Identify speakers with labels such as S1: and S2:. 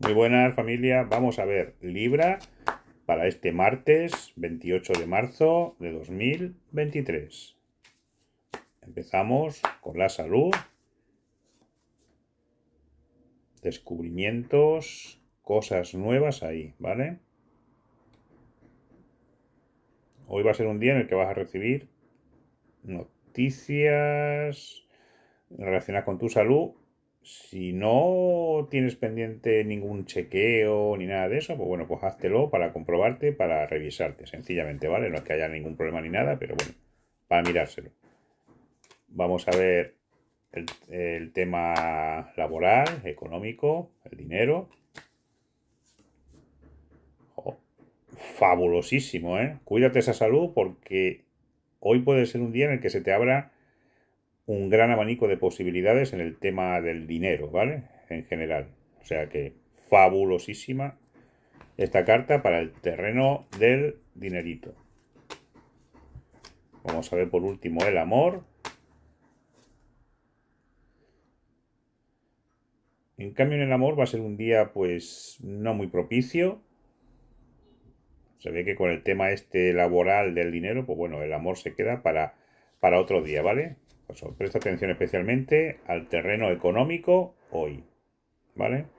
S1: Muy buenas familia, vamos a ver Libra para este martes 28 de marzo de 2023. Empezamos con la salud, descubrimientos, cosas nuevas ahí, ¿vale? Hoy va a ser un día en el que vas a recibir noticias relacionadas con tu salud si no tienes pendiente ningún chequeo ni nada de eso, pues bueno, pues háztelo para comprobarte, para revisarte, sencillamente, ¿vale? No es que haya ningún problema ni nada, pero bueno, para mirárselo. Vamos a ver el, tema laboral, económico, el dinero. fabulosísimo, ¿eh? Cuídate esa salud porque hoy puede ser un día en el que se te abra un gran abanico de posibilidades en el tema del dinero, ¿vale? En general. O sea que fabulosísima esta carta para el terreno del dinerito. Vamos a ver por último el amor. En cambio en el amor va a ser un día pues no muy propicio. Se ve que con el tema este laboral del dinero, pues bueno, el amor se queda para, para otro día, ¿vale? presta atención especialmente al terreno económico hoy. ¿Vale?